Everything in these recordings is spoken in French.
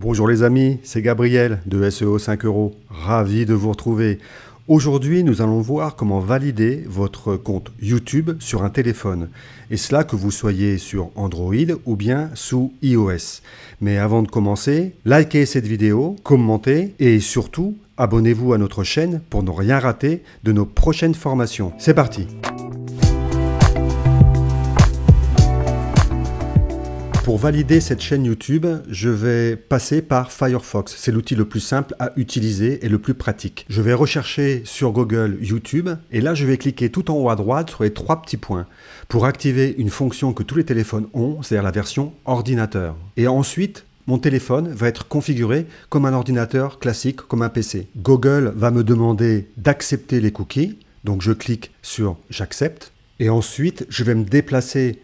Bonjour les amis, c'est Gabriel de SEO 5 euros, ravi de vous retrouver. Aujourd'hui, nous allons voir comment valider votre compte YouTube sur un téléphone, et cela que vous soyez sur Android ou bien sous iOS. Mais avant de commencer, likez cette vidéo, commentez et surtout abonnez-vous à notre chaîne pour ne rien rater de nos prochaines formations. C'est parti! Pour valider cette chaîne YouTube, je vais passer par Firefox. C'est l'outil le plus simple à utiliser et le plus pratique. Je vais rechercher sur Google YouTube et là je vais cliquer tout en haut à droite sur les trois petits points pour activer une fonction que tous les téléphones ont, c'est-à-dire la version ordinateur. Et ensuite, mon téléphone va être configuré comme un ordinateur classique, comme un PC. Google va me demander d'accepter les cookies, donc je clique sur j'accepte et ensuite je vais me déplacer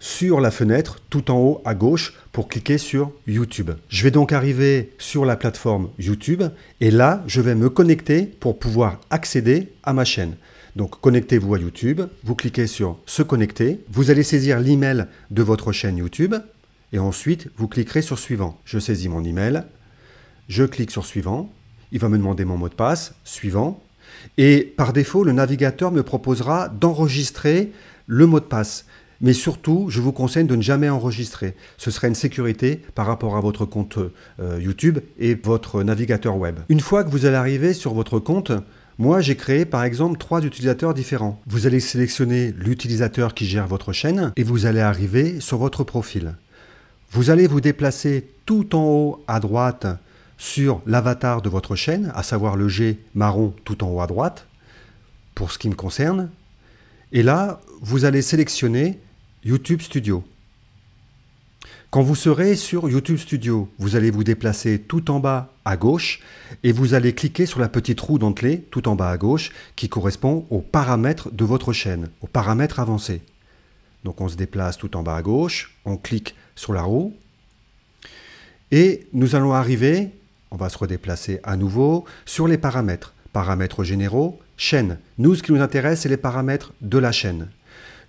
sur la fenêtre tout en haut à gauche pour cliquer sur YouTube. Je vais donc arriver sur la plateforme YouTube et là, je vais me connecter pour pouvoir accéder à ma chaîne. Donc connectez-vous à YouTube, vous cliquez sur se connecter, vous allez saisir l'email de votre chaîne YouTube et ensuite vous cliquerez sur suivant. Je saisis mon email, je clique sur suivant, il va me demander mon mot de passe, suivant, et par défaut le navigateur me proposera d'enregistrer le mot de passe. Mais surtout, je vous conseille de ne jamais enregistrer. Ce serait une sécurité par rapport à votre compte euh, YouTube et votre navigateur web. Une fois que vous allez arriver sur votre compte, moi, j'ai créé par exemple trois utilisateurs différents. Vous allez sélectionner l'utilisateur qui gère votre chaîne et vous allez arriver sur votre profil. Vous allez vous déplacer tout en haut à droite sur l'avatar de votre chaîne, à savoir le G marron tout en haut à droite, pour ce qui me concerne. Et là, vous allez sélectionner YouTube Studio. Quand vous serez sur YouTube Studio, vous allez vous déplacer tout en bas à gauche et vous allez cliquer sur la petite roue dentelée tout en bas à gauche qui correspond aux paramètres de votre chaîne, aux paramètres avancés. Donc on se déplace tout en bas à gauche, on clique sur la roue et nous allons arriver, on va se redéplacer à nouveau sur les paramètres. Paramètres généraux, chaîne. Nous, ce qui nous intéresse, c'est les paramètres de la chaîne.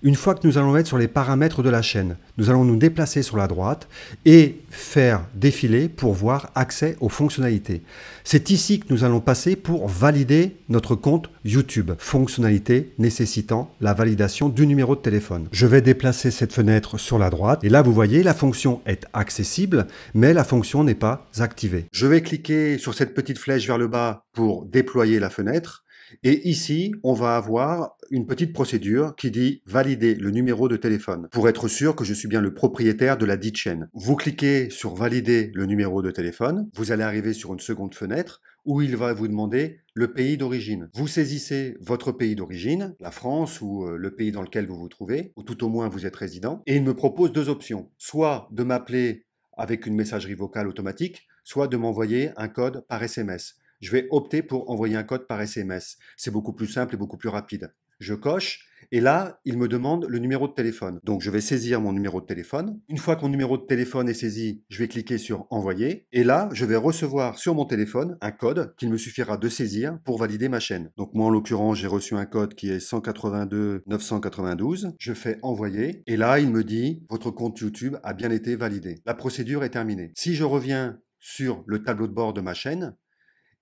Une fois que nous allons être sur les paramètres de la chaîne, nous allons nous déplacer sur la droite et faire défiler pour voir accès aux fonctionnalités. C'est ici que nous allons passer pour valider notre compte YouTube, fonctionnalité nécessitant la validation du numéro de téléphone. Je vais déplacer cette fenêtre sur la droite et là vous voyez la fonction est accessible mais la fonction n'est pas activée. Je vais cliquer sur cette petite flèche vers le bas pour déployer la fenêtre et ici, on va avoir une petite procédure qui dit valider le numéro de téléphone pour être sûr que je suis bien le propriétaire de la dite chaîne. Vous cliquez sur valider le numéro de téléphone, vous allez arriver sur une seconde fenêtre où il va vous demander le pays d'origine. Vous saisissez votre pays d'origine, la France ou euh, le pays dans lequel vous vous trouvez, ou tout au moins vous êtes résident, et il me propose deux options. Soit de m'appeler avec une messagerie vocale automatique, soit de m'envoyer un code par SMS je vais opter pour envoyer un code par SMS. C'est beaucoup plus simple et beaucoup plus rapide. Je coche et là, il me demande le numéro de téléphone. Donc je vais saisir mon numéro de téléphone. Une fois que mon numéro de téléphone est saisi, je vais cliquer sur envoyer et là, je vais recevoir sur mon téléphone un code qu'il me suffira de saisir pour valider ma chaîne. Donc moi en l'occurrence, j'ai reçu un code qui est 182 992. Je fais envoyer et là, il me dit votre compte YouTube a bien été validé. La procédure est terminée. Si je reviens sur le tableau de bord de ma chaîne,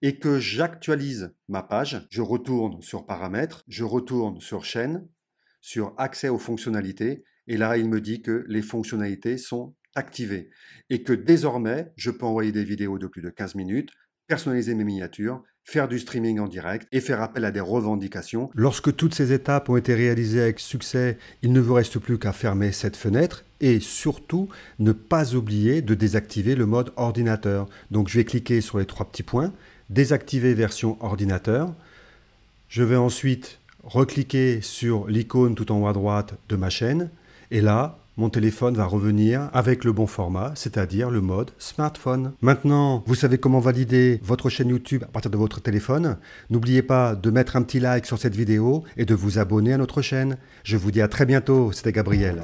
et que j'actualise ma page, je retourne sur paramètres, je retourne sur chaîne, sur accès aux fonctionnalités, et là il me dit que les fonctionnalités sont activées et que désormais je peux envoyer des vidéos de plus de 15 minutes, personnaliser mes miniatures, faire du streaming en direct et faire appel à des revendications. Lorsque toutes ces étapes ont été réalisées avec succès, il ne vous reste plus qu'à fermer cette fenêtre et surtout ne pas oublier de désactiver le mode ordinateur. Donc je vais cliquer sur les trois petits points désactiver version ordinateur. Je vais ensuite recliquer sur l'icône tout en haut à droite de ma chaîne et là, mon téléphone va revenir avec le bon format, c'est-à-dire le mode smartphone. Maintenant, vous savez comment valider votre chaîne YouTube à partir de votre téléphone. N'oubliez pas de mettre un petit like sur cette vidéo et de vous abonner à notre chaîne. Je vous dis à très bientôt, c'était Gabriel.